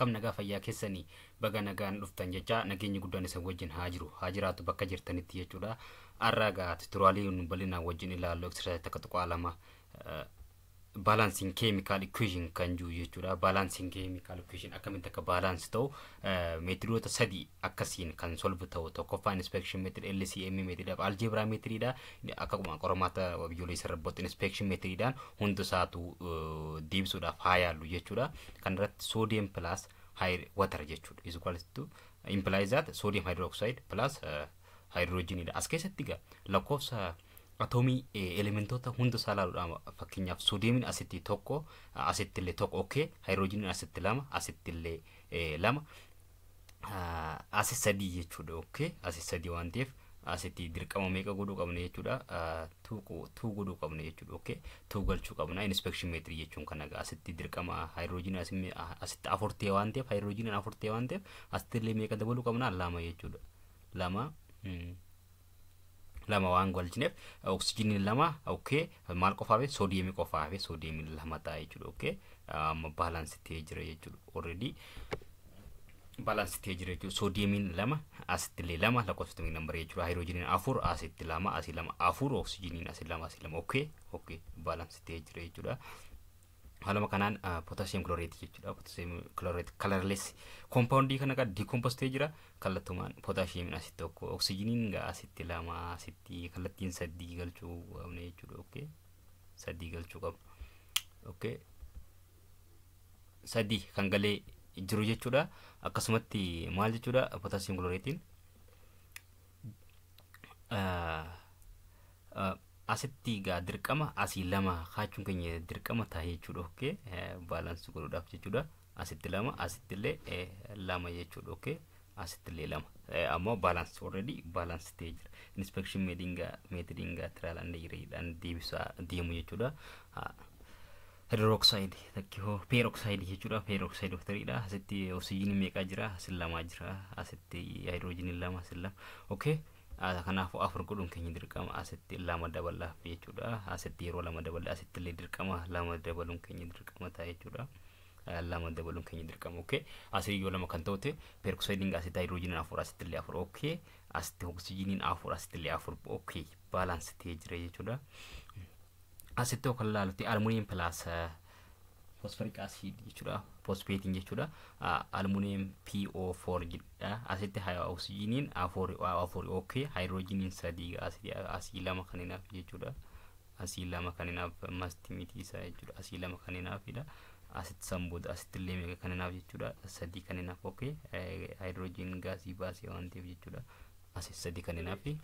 akkam nagaa fayyaa keessanii baga nagaan dhuftan jecha nageenyi guddaan isan wajjin haa jiru haa jiraatu bakka jirtanitti jechuudha. Arraa gaa tituraalii nu bal'inaan wajjin ilaallu eksirsaayii takka tokko alama baalaansiin keemikaal ikuishin kan jiru jechuudha. Baalaansiin keemikaal ikuishin akkamitti akka baalaansi ta'u meetiroota sadi akkasiin kan solvu ta'u tokkoffaa inspeekshin meetir LCM meetiriidhaaf aljeebiraa meetiriidha kuma qoramaata biyyoolee biyyoolessaa rabbattu inspeekshin meetiriidhaan isaatu deebisuudhaaf haa yaallu jechuudha. kanarratti irratti soodiyem pilaas water jechuudha. Is equals to implies that plus uh, As keessatti egaa lakkoofsa atomii eh, elementoota hunda saalaaluudhaan fakkeenyaaf soodiyeemiin asitti tokko uh, asittillee tokko okee hydroojiniin asitti lama asittillee eh, lama uh, asis sadii jechuudha okee asis sadii waan ta'eef asitti dirqama meeqa godhuu qabna jechuudha tuu godhuu qabna jechuudha ookee tuu galchuu qabna inspection meetirii jechuun kan asitti dirqama haayidroojinii asitti afur waan ta'eef haayidroojiniin afur waan ta'eef asitti illee meeqa dabaluu qabna lama jechuudha lama lama waan galchineef oksijiniin lama ookee maal qofaafi soodiyemii qofaafi soodiyemii lama ta'a jechuudha ookee amma baalansittee jira jechuudha ooredii. balans ta'e sodium soodiyamiin lama asitti lama lakkoofsatamii nambaree jechuudha haayiroojiniin afur asitti lama asid lama afur oksijiniin asid lama asid lama oke okkee okkee balans ta'e jira jechuudha. Haaluma potasium eh, potassium itu jechuudha potassium chlorate colorless compound kana kan decompose ta'e jira kallattumaan potassiumiin asitti tokko ga asitti lama asitti kallattiin sadii galchuu sadigal jechuudha okkee sadii galchuu qabna oke sadii sadi galee jiru jechuudha. Akkasumatti maal jechuudha potassium chloraatiin asitti gaa dirqama asii lama kaachuun keenya dirqama taa'ee jechuudha okkee baalansii godhuudhaaf jechuudha asitti lama asitti illee lama jechuudha okkee asitti illee lama ammoo baalansii already baalansii ta'ee jira inspection meetingaa meetingaa tiraalaan deebisaa deemu jechuudha. hidrooksaayiid takkihoo peeroksaayidii jechuudha peeroksaayid dooktariidha asitti oksijiinii meeqaa jira asin lamaa jira asitti haidroojiniin lama asin lama okay kanaafu afur godhuun keenya dirqama asitti lama dabalaa jechuudha asitti yeroo lama dabalaa asitti illee dirqama lama dabaluun keenya dirqama ta'a jechuudha. lama dabaluun keenya dirqama okay asii yoo lama kan ta'ute peeroksaayidin asitti haidroojiniin afur asitti illee afur okay asitti oksijiiniin afur asitti illee afur okay baalaansi ta'ee jira jechuudha. asitti yoo kan ilaalutti almuuniyeem plaas fosfarik asiid jechuudha fosfeetiin jechuudha almuuniyeem asitti oksijiniin afuri afuri ookee sadii asii lama kan jechuudha asii lama kan masti jechuudha asii lama kan asitti asitti illee meeqa kan hinaaf jechuudha sadii kan hinaaf ookee gaasii baasee waan ta'eef jechuudha sadii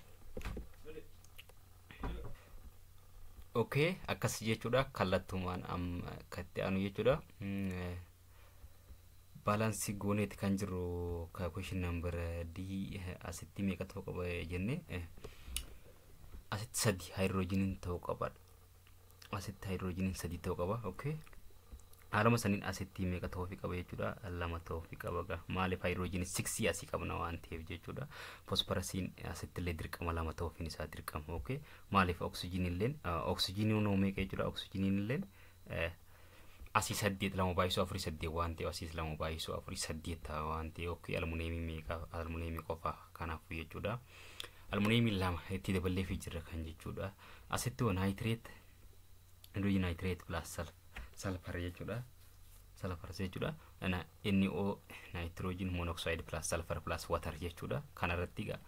okay akkas jechuudha kallattumaan amma katti aanu jechuudha baalaansii gooneeti kan jirru ka question number d asitti meeqa ta'uu qaba jenne asitti sadi haayiroojiiniin ta'uu qaba asitti haayiroojiiniin sadi ta'uu qaba okay haaluma saniin asitti meeqa ta'uufi qaba jechuudha lama ta'uufi qaba gaa maaliif haayidiroojiinii siksii asii qabna waan ta'eef jechuudha fosfarasiin asitti illee dirqama lama ta'uufiin isaa dirqama ookee maaliif oksijiniin illee oksijiinii nuu meeqa jechuudha oksijiniin illee asii saddeet lama baay'isuu afurii saddeet waan ta'eef asii lama baay'isuu afurii saddeet ta'a waan ta'eef ookee almuneemii meeqa almuneemii qofa kanaaf jechuudha almuneemii lama itti daballee fi jirra kan jechuudha asitti hoo naayitireet hidroojinaayitiree plus salfa ሰልፈር jechuudha salfaras jechuudha NO nitrogen monoxide plus sulfur plus water jechuudha kanarratti egaa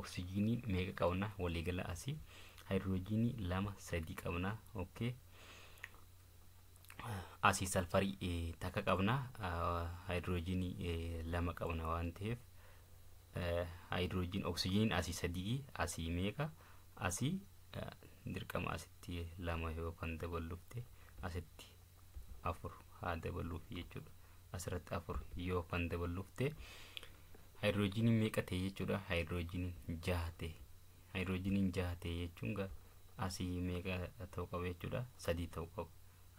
oksijiinii meeqa qabna waliigala asii haayidroojiinii lama sadii qabna okay asii salfarii takka qabna haayidroojiinii lama qabna waan ta'eef haayidroojiin oksijiiniin asii sadii asii meeqa asii dirqama asitti lama yookaan dabalufte asitti afur haa daballuuf jechuudha asirratti afur yoo kan daballuuf ta'e meeqa ta'e jechuudha haayidroojiniin jaha ta'e jaha ta'e jechuun asii meeqa ta'u qaba jechuudha sadii ta'uu qaba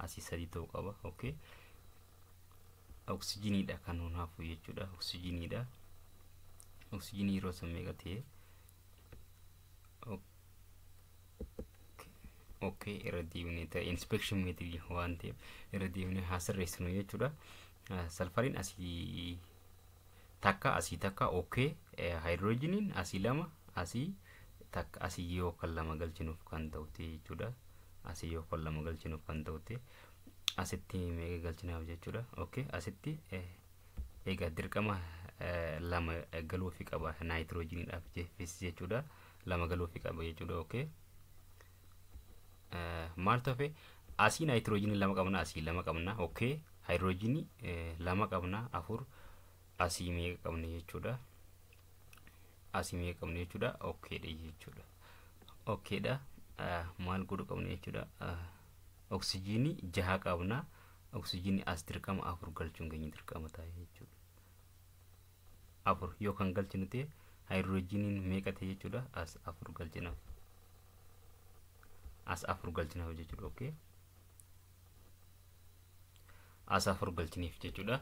asii sadii ta'uu qaba okay oksijiniidha kan nuun hafu jechuudha Oksijiinii yeroo san meeqa ta'e ኦኬ ኢረ ኢንስፔክሽን ሜትሪ ዋንቴ ኢረ ዲዩኔ ሀስሬስ ነው የቹዳ ሰልፈሪን አሲ ታካ አሲ ታካ ኦኬ ሃይድሮጂኒን አሲ ለማ አሲ ታካ አሲ ዮ ከለማ ገልችኑ ካንተውቴ ቹዳ አሲ ዮ ከለማ ገልችኑ ካንተውቴ አሲቲ ሜጋ ገልችና ወጀቹዳ ኦኬ አሲቲ ኤጋ ድርቀማ ለማ ገሎፊ ቀባ ናይትሮጂኒን አፍጄ ፊስ ጀቹዳ ለማ ገሎፊ ቀባ ጀቹዳ ኦኬ maal tafe asii haayidiroojiinii lama qabna asii lama qabna okkee haayidiroojiinii e, lama qabna afur asii meeqa qabna jechuudha asii meeqa qabna jechuudha okkeedha jechuudha okkeedha e, maal godhu qabna jechuudha e, oksijiinii jaha qabna oksijiinii as dirqama afur galchuun keenya dirqama taa'e jechuudha afur yookaan galchinu ta'e haayidiroojiiniin meeqa ta'e jechuudha as afur galchina. asaafur galchiinaaf jechuudha okay as afur galchiniif jechuudha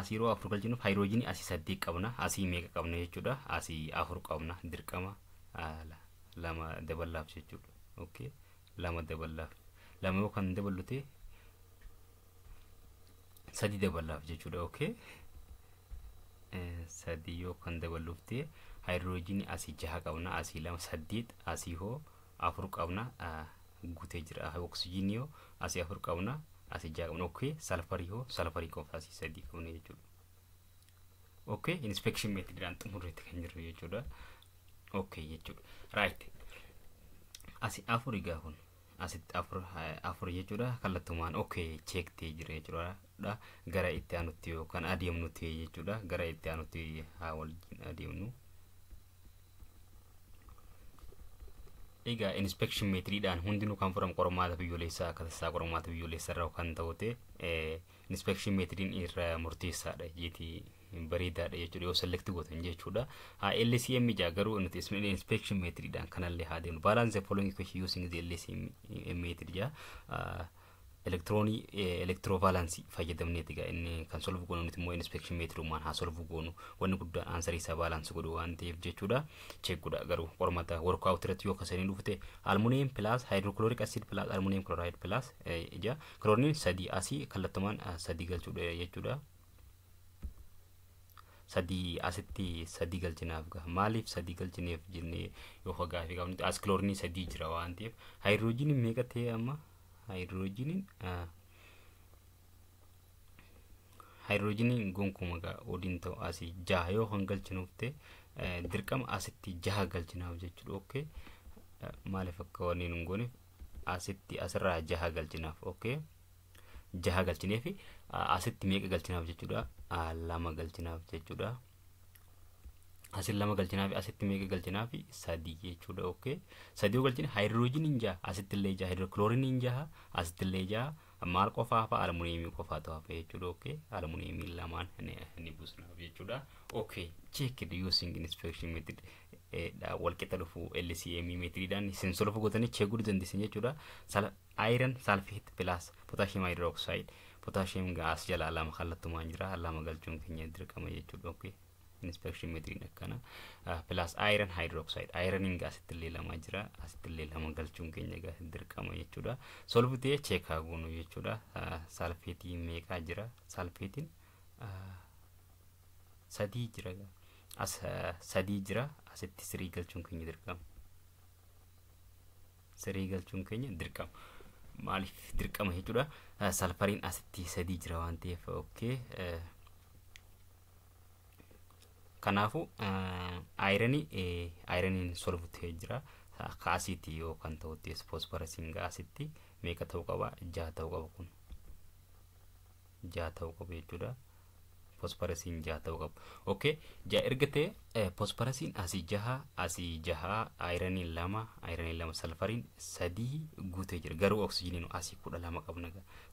as yeroo afur galchinuuf hayiroojinii asii saddeet qabna asii meeqa qabna jechuudha asii afur qabna dirqama lama daballaaf jechuudha okay lama daballaaf lama yoo kan dabalute sadi daballaaf jechuudha okay sadi yoo kan daballufte hayiroojinii asii jaha qabna asii lama saddeet asii hoo afur qabna guutee jira oksijiinii yoo asii afur qabna asii ja'a qabna okkee salfarii yoo salfarii qofa asii sadii qabna jechuudha. Okkee inspection meetidhaan xumurreetti kan jirru Right. Okkee jechuudha. Raayit. Asii afur egaa kun asitti afur afur jechuudha kallattumaan okkee cheektee jira da gara kan adi yookaan adeemnutti jechuudha gara anutio aanutti haa adi adeemnu. Egaa inspection meetiriidhaan hundinuu kan fudhamu qormaata biyyoolessaa katastaa qormaata biyyoolessaa irraa kan ta'ute inspection meetiriin irra murteessaadha jeetii bareedaadha jechuudha yoo selekti gootan jechuudha. Haa LCM jaa garuu nuti inspection meetiriidhaan kanallee haa deemnu. Balance the following question using the LCM meetir jaa. elektiroonii elektiroovaalansii fayyadamneeti gaa inni kan solvu goonu nuti immoo inspection meetirumaan haa solvu goonu wanni guddaan aansarii isaa baalaansi godhu waan ta'eef jechuudha cheekudha garuu qormata workaawut irratti yoo kasanii dhufte almuneem pilaas haayidrokiloorik asiid pilaas almuneem kiloraayid pilaas ija kiloorniin sadii asii kallattumaan sadii galchuudha jechuudha. sadii asitti sadii galchinaaf gaa maaliif sadii galchineef jennee yoo fagaafee qabu as kiloornii sadii jira waan ta'eef haayidroojiin meeqa ta'e amma haydroojiniin haydroojiniin gonkumaga waliin ta'u asii jaha yoo kan galchinuuf ta'e dirqama asitti jaha galchinaaf jechuudha ookee maaliif akka waliin hin gooneef asitti asirraa jaha galchinaaf ookee jaha galchineefi asitti meeqa galchinaaf jechuudha lama galchinaaf jechuudha. asin lama galchinaa fi asitti meeqa galchinaa fi sadii jechuudha okee sadii yoo galchine hin jaha asittillee jaha hin jaha asittillee jaha maal qofaa fa'a aluminiyeemii qofaa ta'a fa'a jechuudha okee aluminiyeemii lamaan ni buusnaaf jechuudha okee cheekki the using inspection method walqixa dhufu lcm metiidhaan isin solfa gootanii cheekuu dandeessin jechuudha ayiran sulfate pilaas potaashiyam hydroxide potaashiyam gaas jalaa lama kallattumaan jira lama galchuun keenya dirqama jechuudha okee inspection ಮಿತ್ರಿ ನಕ್ಕನ plus iron hydroxide ಐರನಿಂಗ್ ಅಸಿತ್ತಿಲ್ಲಿ ಲಮ ಜಿರ ಅಸಿತ್ತಿಲ್ಲಿ ಲಮ ገልಚುಂ ኬನ್ಯ ಗ dirqama jechuudha solbitee cheek haa goonu jechuudha salfeetii meeqaa jira salfeetiin sadii jira as sadii jira asitti sirii galchuun keenya dirqama sirii galchuun keenya dirqama maaliif dirqama jechuudha salfariin asitti sadii jira waan ta'eef okkee Kanaafuu ayiranii ayiraniin solvutee jira. Kaasiitti yookaan ta'utti ispoosparasiin gaasitti meeqa ta'uu qaba? Jaha ta'uu qaba kun. Jaha ta'uu qabu jechuudha. Fosfarasiin jaha ta'uu qabu. Ookee jaha erga ta'e asii jaha asii jaha ayiraniin lama ayiraniin lama salfariin sadii guutee jira. Garuu oksijiniin asii kudha lama qabna.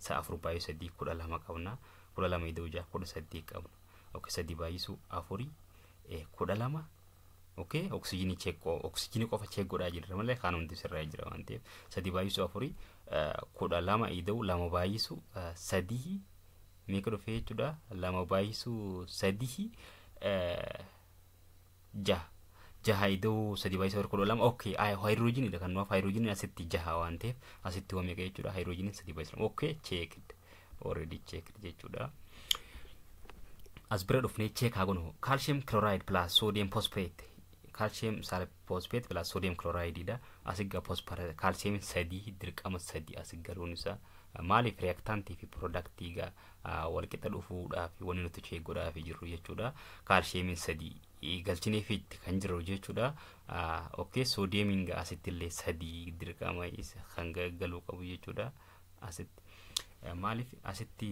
Sa'a afur baay'ee sadii kudha lama qabna. Kudha lama idoo jaha kudha sadii qabna. Ookee sadii baay'isuu afurii Eh, kudha lama okay oksijinii cheekoo oksijinii qofa cheek godhaa jirra malee kaan hundi jira waan ta'eef sadii baay'isu afurii eh, kudha lama ida'u lama baay'isu eh, sadii meeqa dhufee jechuudha lama baay'isu sadii jaha jaha idoo sadii baay'isa kudha lama okay haayiroojiinidha kan nuuf haayiroojiiniin asitti jaha waan ta'eef asitti oomeqa jechuudha haayiroojiiniin sadii baay'isa okay cheekid already cheekid jechuudha. as bira dhufnee cheekaa gonu kaalshiyeem kiloraayiid pilaas soodiyeem fosfeet kaalshiyeem fosfeet pilaas soodiyeem kiloraayidiidha asigga fosfara kaalshiyeem sadii dirqama sadii asig galuun isaa uh, maaliif reaktaantii uh, fi wal walqixa dhufuudhaaf wanni nuti ishee godhaaf jirru jechuudha kaalshiyeemiin sadii galchinee fiitti kan jiru jechuudha uh, okkee soodiyeemiin asitti illee sadii dirqama kan galuu qabu jechuudha asitti maaliif asitti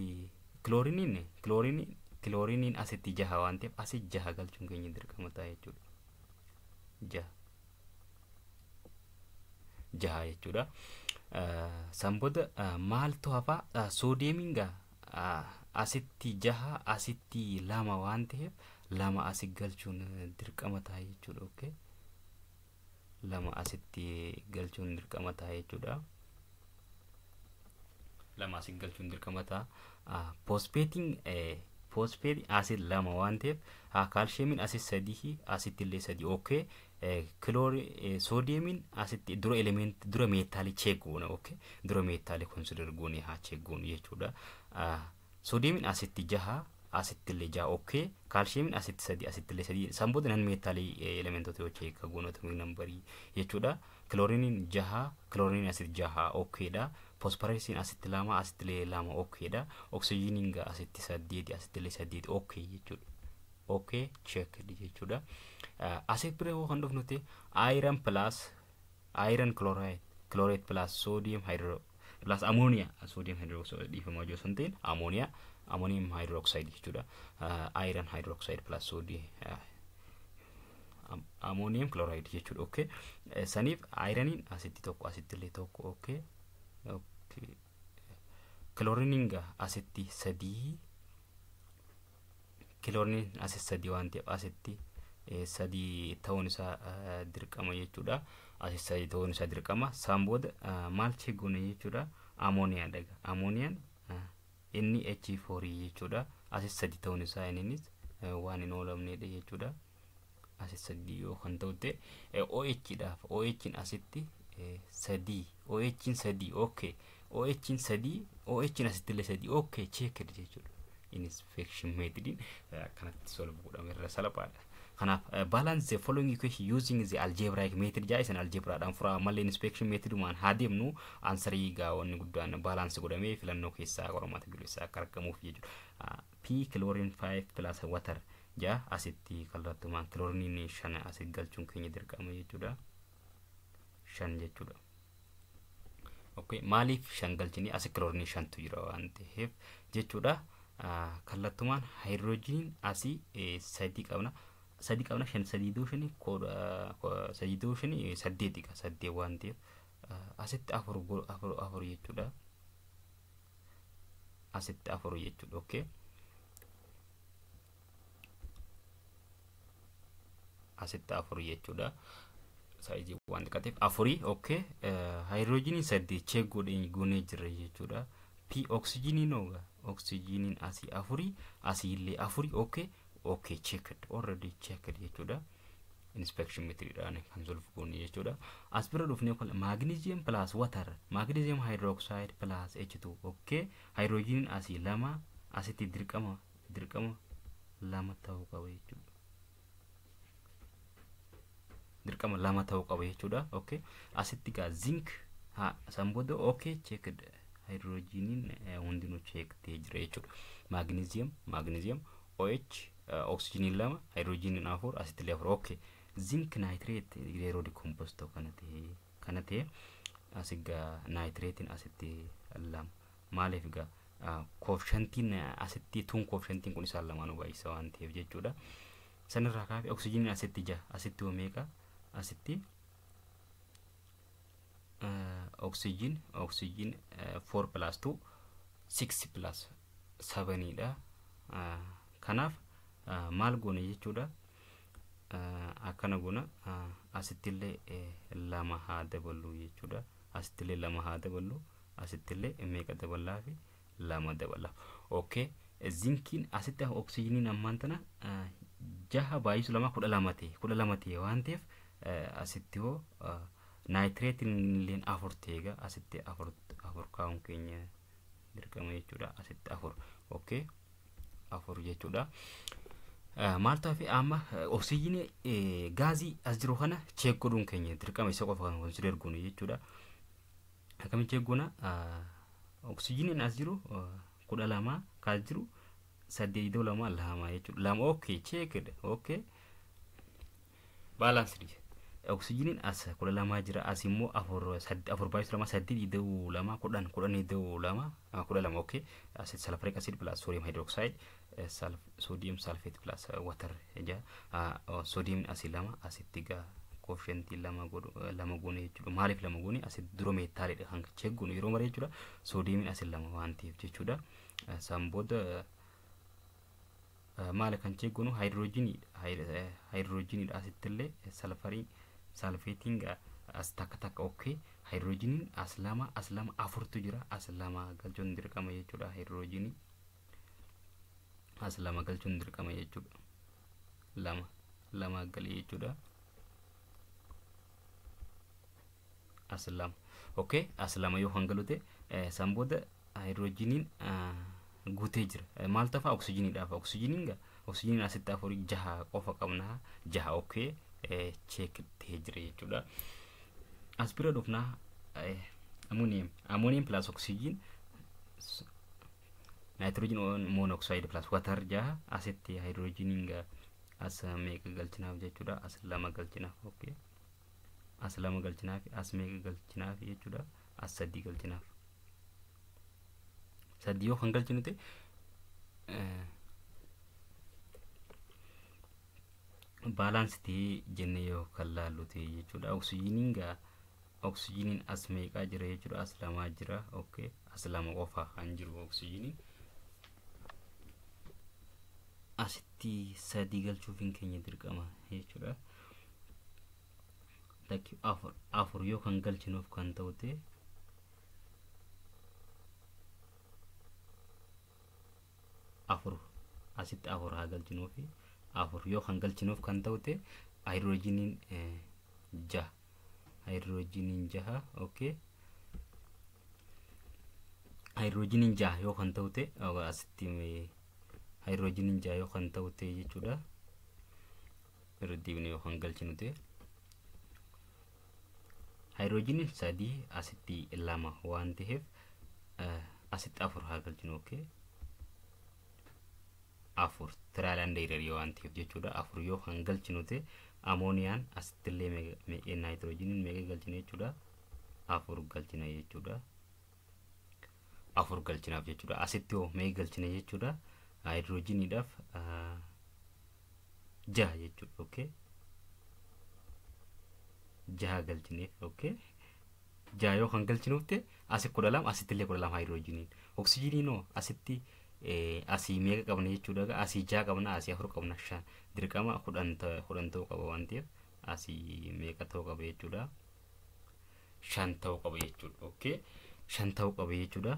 kilooriniin kilooriniin kilooriiniin asitti jaha waan ta'eef asitti jaha galchuun keenya dirqama ta'a jechuudha jaha jaha jechuudha sanboota maaltu hafaa soodiyeemiin gaa asitti jaha asitti lama waan ta'eef lama asi galchuun dirqama ta'a jechuudha lama asitti galchuun dirqama ta'a jechuudha lama asi galchuun dirqama ta'a postpeetiin ፎስፌት አሲድ ለመዋንቴፍ ካልሽየሚን አሲድ ሰዲ አሲድ ሰዲ ኦኬ ክሎሪ ሶዲየሚን አሲድ ድሮ ኤሌመንት ድሮ ሜታሊ ቼክ ሆነ ኦኬ ድሮ ሜታሊ ኮንሲደር ጎን ሀ ቼክ ጎን የቹዳ ሶዲየሚን አሲድ ጃሃ asittillee jaha okkee kaalshiimiin asitti sadi asittillee sadi sanboota nan meetaalii eh, elementoota yoo ta'e kagoonota miin nambarii jechuudha kilooriiniin jaha kilooriiniin asitti jaha okkeedha poosparesiin asitti lama asittillee lama okkeedha oksijiiniin gaa asitti saddeeti illee saddeeti okkee jechuudha okkee cheekid jechuudha bira eh, biroo kan dhufnuti ayiran pilaas ayiran kilooraayit kilooreet pilaas soodiyem haydroo pilaas amooniyaa soodiyem haydroo dhiifama hojii suntiin amooniyaa. amonium hydroxide jechuudha uh, iron hydroxide plus soodii uh, amonium chloride jechuudha okay uh, saniif ironiin asitti tokko asitti asittillee tokko okay kiloriniin asitti sadii kiloriniin asit sadii waan asitti eh, sadii ta'uun isaa dirqama jechuudha. asitti sadii ta'uun isaa dirqama. Saan booda maal cheeguune jechuudha. Amooniyaa dhaga. Amooniyaan inni echi forii e jechuudha asis sadii ta'uun isaa innis eh, waan hin oolamneedha jechuudha asis sadii yoo kan ta'ute eh, OH'dhaaf echiin asitti eh, sadii OH'n sadii okay OH'n sadii OH'n asittillee sadii okay jechuudha inis feekshin meetidin akkanatti solvuu godhame irra salphaadha kanaaf eh, balance the following equation using the algebraic jaa isin algebraadhaan furaa malee inspection methodumaan haa deemnu aansarii gaawwanni guddaan balance godhamee filannoo keessaa qoramaata bilissaa akka argamuuf jechuudha. Ah, P kiloriin 5 plus water jaa asitti kallattumaan chloriniin shan galchuun keenya jechuudha. jechuudha. Okay, maaliif shan galchini asi kiloornii shantu jira waan ta'eef jechuudha. Ah, kallattumaan haayiroojiiniin asii eh, sadii qabna. sadi qabna shan sadiituu shanii kudha sadiituu afuru saddeeti qa saddee waan ta'eef asitti afur afur afur jechuudha asitti afur jechuudha okay asitti afur jechuudha oke waan xiqqaateef afurii okay haayiroojiiniin gune goonee jirra jechuudha p oksijiniin oga oksijiniin asii afurii asii illee afurii oke okay checked already checked jechuudha inspection metiidhaan kan zulfuun jechuudha as bira dhufnee magnesium plus water magnesium hydroxide plus H2 okay hydrogen asii lama asitti dirqama dirqama lama ta'uu qaba jechuudha. dirqama lama ta'uu qaba jechuudha okay asitti gaa zinc ha san booda okay checked hydrogeniin hundinuu cheektee jira jechuudha magnesium magnesium OH Eh, Oksijiiniin lama haayidroojiniin afur asitti illee afur ookee zinc naayitirate yeroo dikoompoos ta'u kana ta'ee kana ta'ee as egaa naayitireetiin asitti lama maaliif egaa koofshantiin asitti tuun koofshantiin kun isaan lamaanuu baay'isa waan ta'eef jechuudha. Sanirraa kaafee oksijiniin asitti jaha asitti omeeqa asitti eh, oksijin oksijin eh, foor plus 2 6 plus 7 dha ah, kanaaf maal goone jechuudha akkana goona asittillee lama haa daballu jechuudha asittillee lama haa daballu asittillee meeqa daballaa fi lama dabala okee zinkiin asitti oksijiniin ammaan tana jaha baay'isu lama kudha lama ta'e kudha lama ta'e waan ta'eef asitti hoo naayitireetiin illeen afur ta'eega asitti afur afur kaa'uun keenya dirqama jechuudha asitti afur okee afur jechuudha. maltaa fi amma oksijiinii gaazii as jiru kana cheek godhuun keenya dirqama isa qofa kan konsider goonu jechuudha. Akkamiin cheek oksijiiniin as jiru kudha lamaa kaas jiru saddeet lama lama jechuudha. Lama ok cheekidha okay baalansiri. oksijiniin as kudha lamaa jira as immoo afur saddi afur baay'isu lama saddeet iddoo lama kudhan kudhan iddoo lama kudha lama ookee asitti salfarik asiid pilaas soodiyam haydroksaayid soodiyam salfeet pilaas watar soodiyam asii lama asitti gaa koofshentii lama godhu lama goone jechuudha maaliif lama goone asitti dura meettaaleedha kan cheeggoon yeroo mara jechuudha soodiyam asii lama waan ta'eef jechuudha san booda maala kan cheeggoonu haydroojiniidha haydroojiniidha illee salfarii saalfeetiin as tak oke hidrogen aslama aslama afur tu jura aslama gal chundir kama galchuun dirqama hidrogen aslama gal chundir kama dirqama jechuudha lama lama galii aslama as aslama okkee as lama yoo hangalute e, san booda haayidroojiniin e, malta fa maal da fa oksijiniin ga oksijiniin asitti fori jaha qofa kamna jaha oke Okay. cheekittee jira jechuudha. As bira dhufnaa amuuniyeem. Amuuniyeem pilaas oksijiin naayitiroojiin moonoksaayid pilaas watar jaha asitti haayidroojiniin as meeqa galchinaaf jechuudha. As lama galchinaaf okkee. As lama galchinaaf as meeqa galchinaaf jechuudha. As sadii galchinaaf. Sadii yoo kan galchinu baalaansi ta'ee jennee yoo kallaallu ta'e jechuudha oksijiniin gaa oksijiniin as meeqaa jira jechuudha as lamaa jira okay as lama qofa kan jiru oksijiniin asitti sadii galchuuf hin keenya dirqama jechuudha lakki afur afur yoo kan galchinuuf kan ta'u ta'e afur asitti afur haa galchinuufi afur yoo kan galchinuuf kan ta'u ta'e haayidroojiniin eh, jaha haayidroojiniin jaha okay haayidroojiniin jaha yoo kan ta'u ta'e asitti haayidroojiniin jaha yoo kan ta'u ta'e jechuudha irra deebine yoo kan galchinute ta'e sadii asitti lama waan ta'eef eh, asitti afur haa galchinu okay. afur tiraalaan dheerere waan ta'eef jechuudha afur yoo kan galchinute amooniyaan asittillee naayitroojiniin meeqa galchina jechuudha afur galchina jechuudha afur galchinaaf jechuudha asitti hoo meeqa galchina jechuudha haayidroojiniidhaaf jaha jechuudha okay jaha galchineef ookee jaha yoo kan galchinuufte asi kudha lama asittillee kudha lama haayidroojiniin oksijiniin hoo asitti. asii meeqa qabna jechuudha egaa asii jaha qabna asii afur qabna shan dirqama kudhan ta'uu qaba waan ta'eef asii meeqa ta'uu qaba jechuudha shan ta'uu qaba jechuudha ah, okee shan ta'uu qaba jechuudha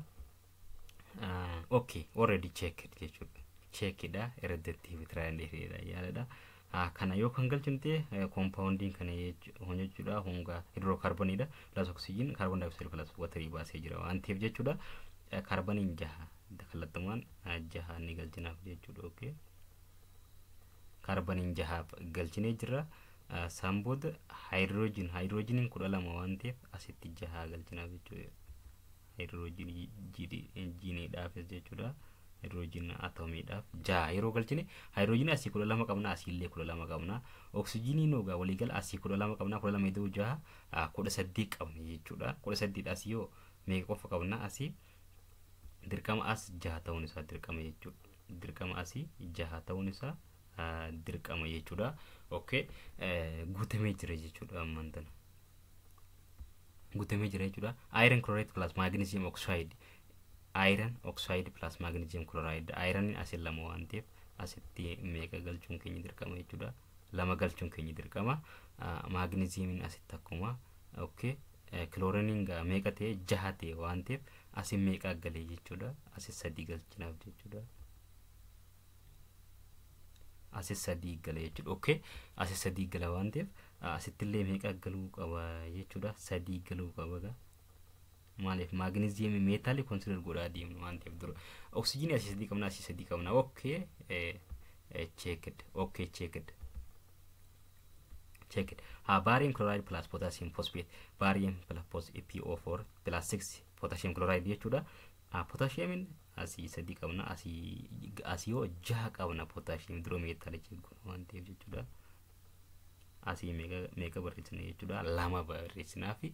okee already checked jechuudha checkidha irratti bitiraayindeefiidha yaaladha ah, kana yoo kan galchinte kompaawundiin eh, kana jechuudha hunga hidrookarboniidha pilaas oksijiin kaarbon daayoksayid pilaas watarii baasee jira waan ta'eef jechuudha kaarboniin eh, jaha Daqalattamaan jahaa ni galchinaaf jechuudha. Okay. jahaaf galchinee jira. Isaan ah, booda haayidroojin kudha lama waan ta'eef asitti jahaa galchinaaf jechuudha. Haayidroojinii eh, jiiniidhaafis jechuudha. jaha yeroo galchine haidroojinii asii kudha lama qabna asiillee kudha lama qabna oksijinii nuugaa waliigala asii kudha lama qabna kudha lama iduu jaha ah, kudha qabna jechuudha kudha saddeet asii yoo meeqa qofa qabna asii dirqama as jaha ta'uun isaa dirqama jechuudha. Dirqama asii jaha ta'uun isaa dirqama jechuudha. Okay. Guutamee jira jechuudha amantan. Guutamee jira jechuudha. Iron chloride plus magnesium oxide. Iron oxide plus magnesium chloride. Ironiin asin lama waan ta'eef asitti meeqa galchuun keenya dirqama jechuudha. Lama galchuun keenya dirqama. Magnesium asitti akkuma. Okay. kilooriniin eh, eh, meeqa ta'e jaha ta'e waan ta'eef asin meeqa galee jechuudha asin sadii galchinaaf sadii gala jechuudha okay asin sadii gala waan ta'eef eh, asittillee meeqa galuu qaba jechuudha sadii galuu qaba gaa maaliif maagneziyeemii meetaalii konsider godhaa deemna waan ta'eef dura oksijiinii asii sadii qabna asii sadii qabna okay cheekid cheekid check it. Uh, barium chloride plus potassium phosphate, barium plus PO4 plus 6 potassium chloride jechuudha. Uh, potassiumin asii sadii qabna asii asii yoo jaha qabna potassium duroo meeqa jechuudha waan ta'eef jechuudha. Asii meeqa barreessina jechuudha lama barreessinaa fi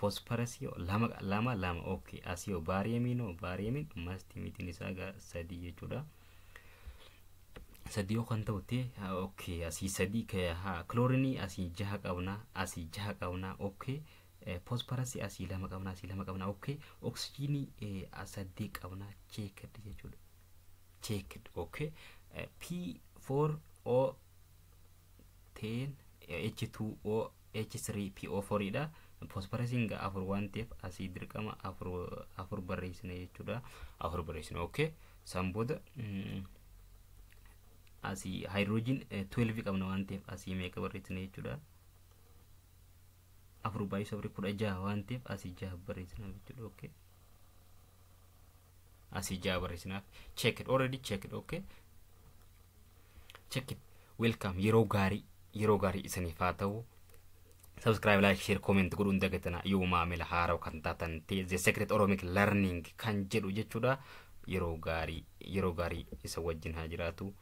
fosfarasii lama lama lama okay asii baariyemiin baariyemin masti mitiin isaa sadii jechuudha. Sadiyoo kan ta'u ta'e okkee asii sadii kiloorinii asii jaha qabnaa asii jaha qabnaa okkee poosparasii asii lama qabnaa asii lama qabnaa okkee oksijiinii sadii qabnaa cheekid jechuudha cheekid okkee p four o ten h two o h three p o foriidha poosparasiin gaa afur waan ta'eef asii dirqama afur afur barreessine jechuudha afur barreessine okkee san booda. asii haayidroojin eh, tuweelvii qabna waan ta'eef asii meeqa barreessina jechuudha afur baay'ee kudha waan ta'eef asii jaha barreessina jechuudha okay asii check it already check it okay check it welcome yeroo gaarii yeroo gaarii isaniif haa ta'u subscribe like share comment yoo maamila haaraa kan taatan ta'e secret oromic learning kan jedhu jechuudha yeroo gaarii yeroo gaarii isa wajjin haa jiraatu.